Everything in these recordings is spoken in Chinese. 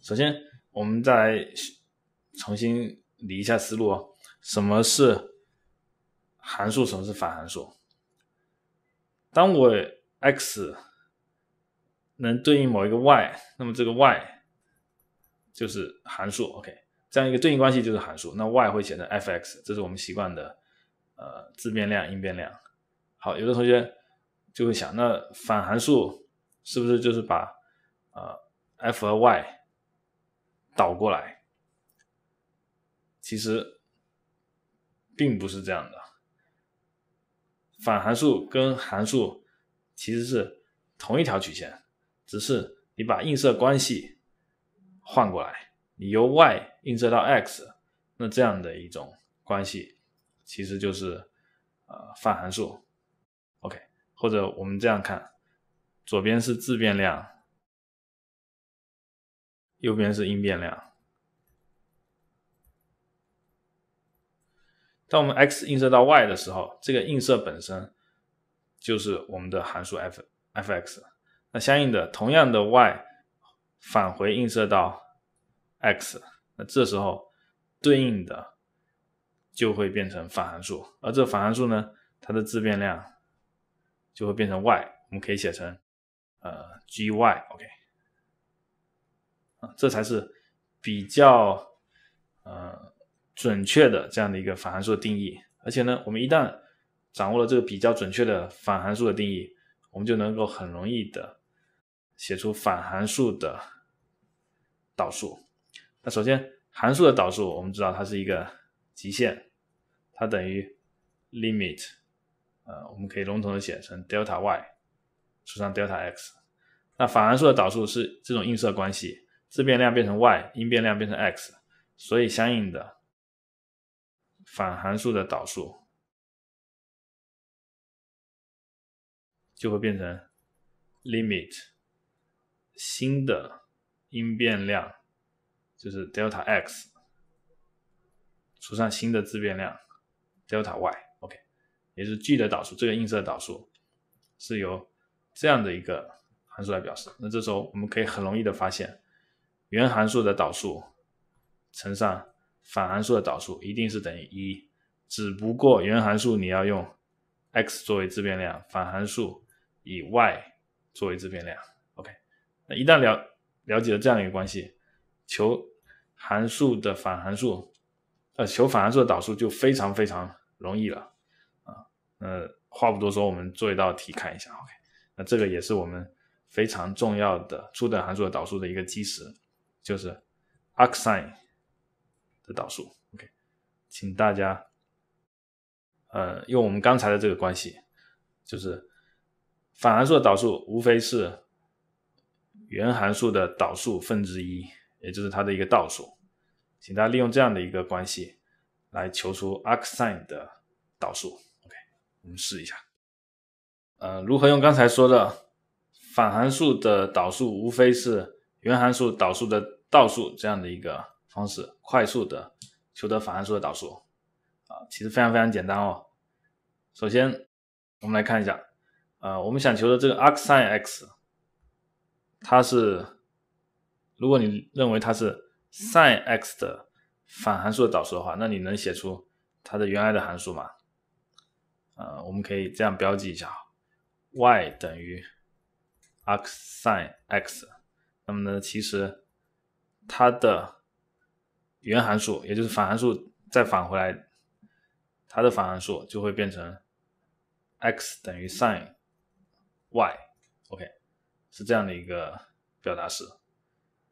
首先，我们再重新理一下思路哦。什么是函数？什么是反函数？当我 x 能对应某一个 y，那么这个 y 就是函数。OK，这样一个对应关系就是函数。那 y 会写成 f(x)，这是我们习惯的。呃，自变量、因变量，好，有的同学就会想，那反函数是不是就是把呃 f 和 y 倒过来？其实并不是这样的，反函数跟函数其实是同一条曲线，只是你把映射关系换过来，你由 y 映射到 x，那这样的一种关系。其实就是呃反函数，OK，或者我们这样看，左边是自变量，右边是因变量。当我们 x 映射到 y 的时候，这个映射本身就是我们的函数 f f x。那相应的，同样的 y 返回映射到 x，那这时候对应的。就会变成反函数，而这反函数呢，它的自变量就会变成 y，我们可以写成呃 g y，OK，啊，这才是比较呃准确的这样的一个反函数的定义。而且呢，我们一旦掌握了这个比较准确的反函数的定义，我们就能够很容易的写出反函数的导数。那首先，函数的导数，我们知道它是一个。极限，它等于 limit，呃，我们可以笼统的写成 delta y 除上 delta x。那反函数的导数是这种映射关系，自变量变成 y，因变量变成 x，所以相应的反函数的导数就会变成 limit 新的因变量就是 delta x。除上新的自变量 delta y，OK，也是 g 的导数，这个映射导数是由这样的一个函数来表示。那这时候我们可以很容易的发现，原函数的导数乘上反函数的导数一定是等于一，只不过原函数你要用 x 作为自变量，反函数以 y 作为自变量，OK。那一旦了了解了这样一个关系，求函数的反函数。求反函数的导数就非常非常容易了啊！那话不多说，我们做一道题看一下。OK，那这个也是我们非常重要的初等函数的导数的一个基石，就是 arcsin 的导数。OK，请大家呃，用我们刚才的这个关系，就是反函数的导数无非是原函数的导数分之一，也就是它的一个倒数。请大家利用这样的一个关系来求出 arcsin 的导数。OK，我们试一下。呃，如何用刚才说的反函数的导数，无非是原函数导数的倒数这样的一个方式，快速的求得反函数的导数啊，其实非常非常简单哦。首先，我们来看一下，呃，我们想求的这个 arcsin x，它是，如果你认为它是 sin x 的反函数的导数的话，那你能写出它的原来的函数吗？呃，我们可以这样标记一下，y 等于 x sin x，那么呢，其实它的原函数，也就是反函数再返回来，它的反函数就会变成 x 等于 sin y，OK，是这样的一个表达式，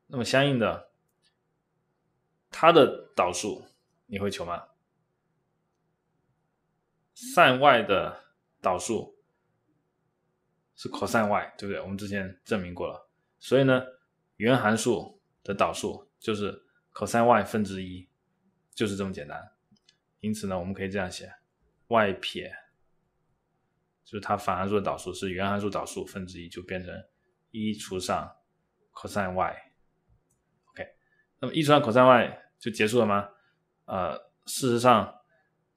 那么相应的。它的导数你会求吗？sin y 的导数是 cos y，对不对？我们之前证明过了。所以呢，原函数的导数就是 cos y 分之一，就是这么简单。因此呢，我们可以这样写，y 撇就是它反函数的导数是原函数导数分之一，就变成一除上 cos y。OK，那么一除上 cos y。就结束了吗？呃，事实上，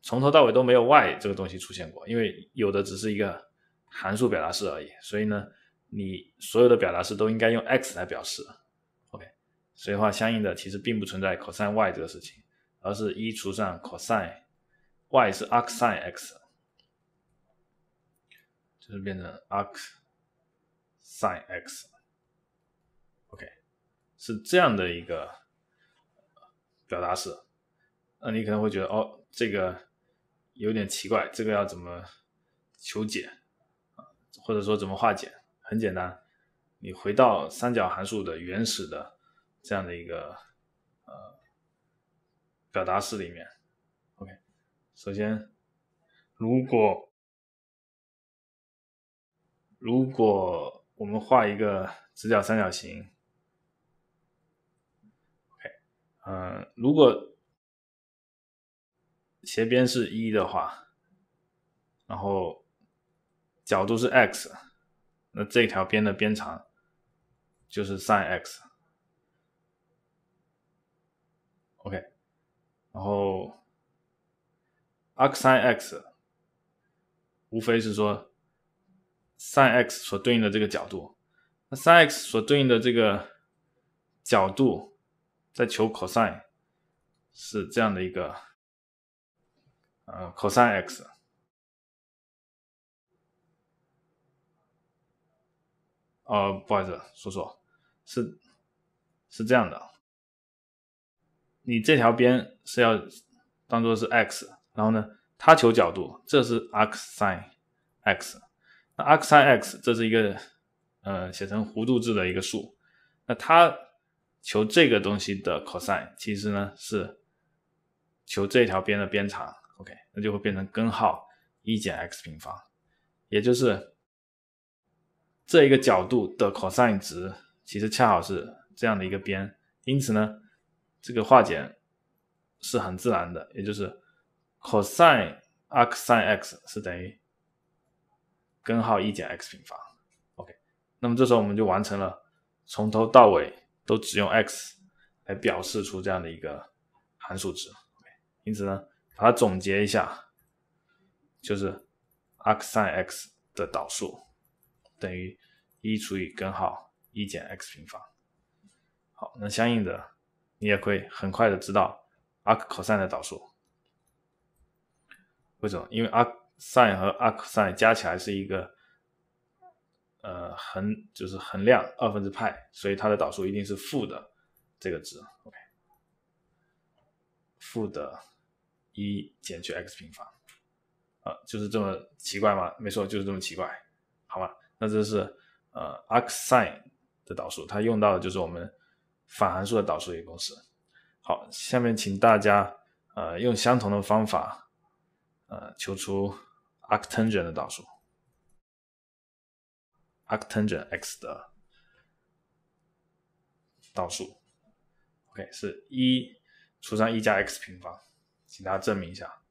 从头到尾都没有 y 这个东西出现过，因为有的只是一个函数表达式而已。所以呢，你所有的表达式都应该用 x 来表示。OK，所以话，相应的其实并不存在 cos y 这个事情，而是一除上 cos y 是 arcsin x，就是变成 arcsin x。OK，是这样的一个。表达式，那你可能会觉得哦，这个有点奇怪，这个要怎么求解，或者说怎么化解？很简单，你回到三角函数的原始的这样的一个呃表达式里面。OK，首先，如果如果我们画一个直角三角形。嗯，如果斜边是一的话，然后角度是 x，那这条边的边长就是 sin x。OK，然后 arcsin x 无非是说 sin x 所对应的这个角度，sin x 所对应的这个角度。在求 cosine 是这样的一个，呃，cosine x。哦，不好意思，叔叔，是是这样的。你这条边是要当做是 x，然后呢，它求角度，这是 arcsin x。那 arcsin x 这是一个，呃，写成弧度制的一个数。那它。求这个东西的 cosine，其实呢是求这条边的边长。OK，那就会变成根号一减 x 平方，也就是这一个角度的 cosine 值，其实恰好是这样的一个边。因此呢，这个化简是很自然的，也就是 cosine arcsin x 是等于根号一减 x 平方。OK，那么这时候我们就完成了从头到尾。都只用 x 来表示出这样的一个函数值，因此呢，把它总结一下，就是 arcsin x 的导数等于一除以根号一减 x 平方。好，那相应的你也会很快的知道 arccos 的导数。为什么？因为 arcsin 和 a r c c 加起来是一个。呃，恒就是恒量二分之派，所以它的导数一定是负的这个值，OK，负的一减去 x 平方，啊，就是这么奇怪吗？没错，就是这么奇怪，好吧，那这是呃 arcsin 的导数，它用到的就是我们反函数的导数一个公式。好，下面请大家呃用相同的方法呃求出 arctangent 的导数。arctangent x 的倒数，OK 是一除上一加 x 平方，请大家证明一下。